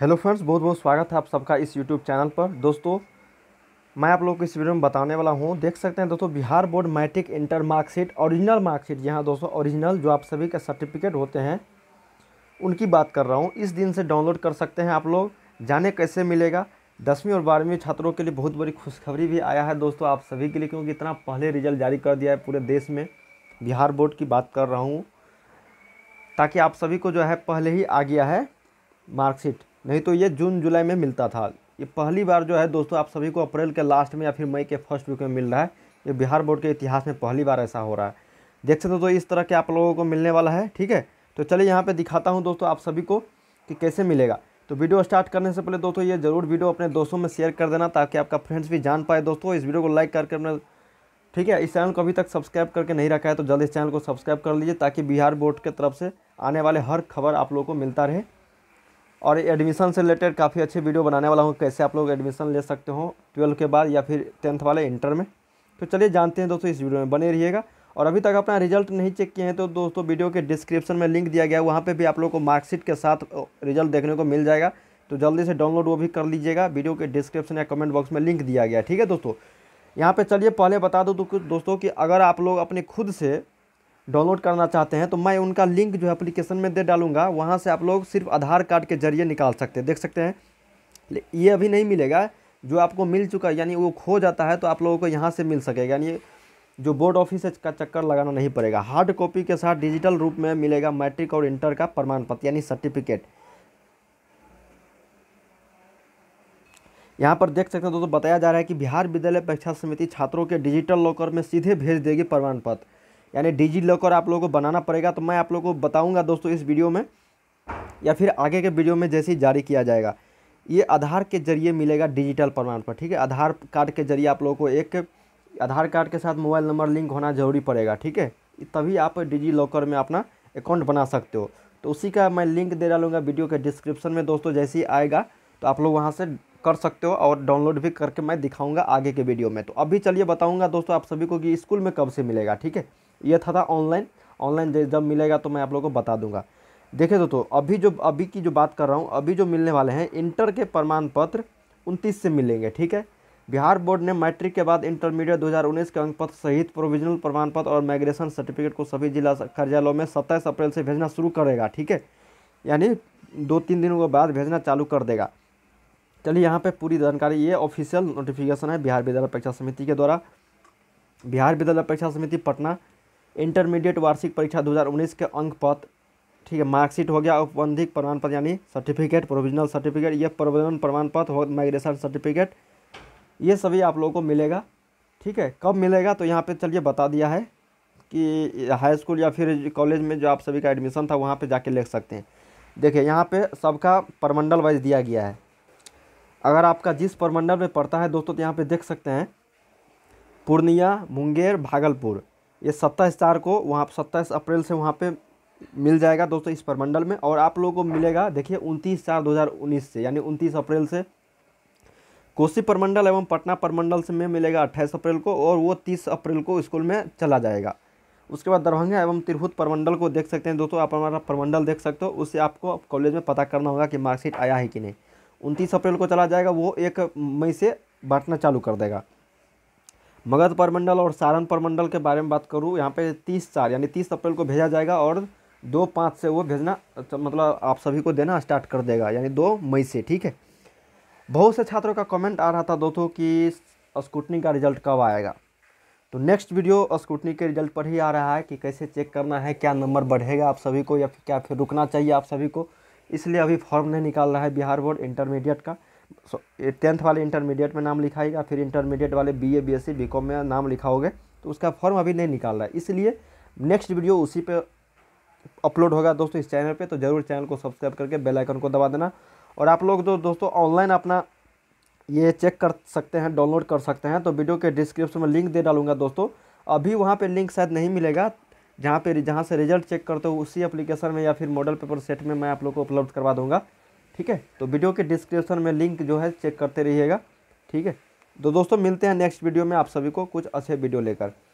hello friends बहुत बहुत स्वागत है आप सबका इस यूट्यूब चैनल पर दोस्तों मैं आप लोग को इस वीडियो में बताने वाला हूँ देख सकते हैं दोस्तों Bihar board matric inter marksheet original marksheet यहाँ दोस्तों ओरिजिनल जो आप सभी के सर्टिफिकेट होते हैं उनकी बात कर रहा हूँ इस दिन से डाउनलोड कर सकते हैं आप लोग जाने कैसे मिलेगा दसवीं और बारहवीं छात्रों के लिए बहुत बड़ी खुशखबरी भी आया है दोस्तों आप सभी के लिए क्योंकि इतना पहले रिजल्ट जारी कर दिया है पूरे देश में बिहार बोर्ड की बात कर रहा हूँ ताकि आप सभी को जो है पहले ही आ गया है मार्कशीट नहीं तो ये जून जुलाई में मिलता था ये पहली बार जो है दोस्तों आप सभी को अप्रैल के लास्ट में या फिर मई के फर्स्ट वीक में मिल रहा है ये बिहार बोर्ड के इतिहास में पहली बार ऐसा हो रहा है देख सकते हो तो इस तरह के आप लोगों को मिलने वाला है ठीक है तो चलिए यहाँ पर दिखाता हूँ दोस्तों आप सभी को कि कैसे मिलेगा तो वीडियो स्टार्ट करने से पहले दोस्तों ये जरूर वीडियो अपने दोस्तों में शेयर कर देना ताकि आपका फ्रेंड्स भी जान पाए दोस्तों इस वीडियो को लाइक करके अपने ठीक है इस चैनल को अभी तक सब्सक्राइब करके नहीं रखा है तो जल्द इस चैनल को सब्सक्राइब कर लीजिए ताकि बिहार बोर्ड के तरफ से आने वाले हर खबर आप लोगों को मिलता रहे और एडमिशन से रिलेटेड काफ़ी अच्छे वीडियो बनाने वाला हूँ कैसे आप लोग एडमिशन ले सकते हो ट्वेल्व के बाद या फिर टेंथ वाले इंटर में तो चलिए जानते हैं दोस्तों इस वीडियो में बने रहिएगा और अभी तक अपना रिजल्ट नहीं चेक किए हैं तो दोस्तों वीडियो के डिस्क्रिप्शन में लिंक दिया गया है वहाँ पर भी आप लोग को मार्कशीट के साथ रिजल्ट देखने को मिल जाएगा तो जल्दी से डाउनलोड वो भी कर लीजिएगा वीडियो के डिस्क्रिप्शन या कमेंट बॉक्स में लिंक दिया गया ठीक है दोस्तों यहाँ पर चलिए पहले बता दो तो दोस्तों कि अगर आप लोग अपने खुद से डाउनलोड करना चाहते हैं तो मैं उनका लिंक जो है एप्लीकेशन में दे डालूंगा वहाँ से आप लोग सिर्फ आधार कार्ड के जरिए निकाल सकते हैं देख सकते हैं ये अभी नहीं मिलेगा जो आपको मिल चुका है यानी वो खो जाता है तो आप लोगों को यहाँ से मिल सकेगा यानी जो बोर्ड ऑफिस का चक्कर लगाना नहीं पड़ेगा हार्ड कॉपी के साथ डिजिटल रूप में मिलेगा मैट्रिक और इंटर का प्रमाण पत्र यानी सर्टिफिकेट यहाँ पर देख सकते हैं दोस्तों बताया जा रहा है कि बिहार विद्यालय परीक्षा समिति छात्रों के डिजिटल लॉकर में सीधे भेज देगी प्रमाण पत्र यानी डिजी लॉकर आप लोगों को बनाना पड़ेगा तो मैं आप लोगों को बताऊँगा दोस्तों इस वीडियो में या फिर आगे के वीडियो में जैसे ही जारी किया जाएगा ये आधार के जरिए मिलेगा डिजिटल प्रमाण पत्र ठीक है आधार कार्ड के जरिए आप लोगों को एक आधार कार्ड के साथ मोबाइल नंबर लिंक होना जरूरी पड़ेगा ठीक है तभी आप डिजी लॉकर में अपना अकाउंट बना सकते हो तो उसी का मैं लिंक दे डालूंगा वीडियो के डिस्क्रिप्शन में दोस्तों जैसे ही आएगा तो आप लोग वहाँ से कर सकते हो और डाउनलोड भी करके मैं दिखाऊंगा आगे के वीडियो में तो अभी चलिए बताऊंगा दोस्तों आप सभी को कि स्कूल में कब से मिलेगा ठीक है यह था था ऑनलाइन ऑनलाइन जब मिलेगा तो मैं आप लोगों को बता दूंगा देखिए दोस्तों अभी जो अभी की जो बात कर रहा हूँ अभी जो मिलने वाले हैं इंटर के प्रमाण पत्र उनतीस से मिलेंगे ठीक है बिहार बोर्ड ने मैट्रिक के बाद इंटरमीडिएट 2019 के अंक पत्र सहित प्रोविजनल प्रमाण पत्र और माइग्रेशन सर्टिफिकेट को सभी जिला कार्यालयों में 27 अप्रैल से भेजना शुरू करेगा ठीक है यानी दो तीन दिनों के बाद भेजना चालू कर देगा चलिए यहाँ पे पूरी जानकारी ये ऑफिशियल नोटिफिकेशन है बिहार विद्यालय परीक्षा समिति के द्वारा बिहार विद्यालय परीक्षा समिति पटना इंटरमीडिएट वार्षिक परीक्षा 2019 के अंक पत्र ठीक है मार्कशीट हो गया औपबंधिक प्रमाण पत्र यानी सर्टिफिकेट प्रोविजनल सर्टिफिकेट ये प्रोविजनल प्रमाण पत्र हो माइग्रेशन सर्टिफिकेट ये सभी आप लोगों को मिलेगा ठीक है कब मिलेगा तो यहाँ पे चलिए बता दिया है कि हाई स्कूल या फिर कॉलेज में जो आप सभी का एडमिशन था वहाँ पर जाके ले सकते हैं देखिए यहाँ पे सबका परमंडल वाइज दिया गया है अगर आपका जिस परमंडल में पड़ता है दोस्तों तो यहाँ पे देख सकते हैं पूर्णिया मुंगेर भागलपुर ये सत्ताईस तार को वहाँ सत्ताईस अप्रैल से वहाँ पे मिल जाएगा दोस्तों इस परमंडल में और आप लोगों को मिलेगा देखिए उनतीस चार उन्नीस से यानी उनतीस अप्रैल से कोसी परमंडल एवं पटना परमंडल से में मिलेगा अट्ठाईस अप्रैल को और वो तीस अप्रैल को स्कूल में चला जाएगा उसके बाद दरभंगा एवं तिरहुत परमंडल को देख सकते हैं दोस्तों आप हमारा परमंडल देख सकते हो उससे आपको कॉलेज में पता करना होगा कि मार्कशीट आया है कि नहीं उनतीस अप्रैल को चला जाएगा वो एक मई से बांटना चालू कर देगा मगध परमंडल और सारण परमंडल के बारे में बात करूँ यहाँ पे तीस चार यानी तीस अप्रैल को भेजा जाएगा और दो पाँच से वो भेजना तो मतलब आप सभी को देना स्टार्ट कर देगा यानी दो मई से ठीक है बहुत से छात्रों का कमेंट आ रहा था दोस्तों कि स्कूटनी का रिजल्ट कब आएगा तो नेक्स्ट वीडियो स्कूटनी के रिजल्ट पर ही आ रहा है कि कैसे चेक करना है क्या नंबर बढ़ेगा आप सभी को या क्या फिर रुकना चाहिए आप सभी को इसलिए अभी फॉर्म नहीं निकाल रहा है बिहार बोर्ड इंटरमीडिएट का टेंथ वाले इंटरमीडिएट में नाम लिखाएगा फिर इंटरमीडिएट वाले बीए बीएससी बीकॉम में नाम लिखाओगे तो उसका फॉर्म अभी नहीं निकाल रहा है इसलिए नेक्स्ट वीडियो उसी पे अपलोड होगा दोस्तों इस चैनल पे तो ज़रूर चैनल को सब्सक्राइब करके बेल आइकन को दबा देना और आप लोग जो दोस्तों ऑनलाइन अपना ये चेक कर सकते हैं डाउनलोड कर सकते हैं तो वीडियो के डिस्क्रिप्शन में लिंक दे डालूंगा दोस्तों अभी वहाँ पर लिंक शायद नहीं मिलेगा जहाँ पे जहाँ से रिजल्ट चेक करते हो उसी अप्लीकेशन में या फिर मॉडल पेपर सेट में मैं आप लोग को उपलब्ध करवा दूँगा ठीक है तो वीडियो के डिस्क्रिप्शन में लिंक जो है चेक करते रहिएगा ठीक है तो दोस्तों मिलते हैं नेक्स्ट वीडियो में आप सभी को कुछ अच्छे वीडियो लेकर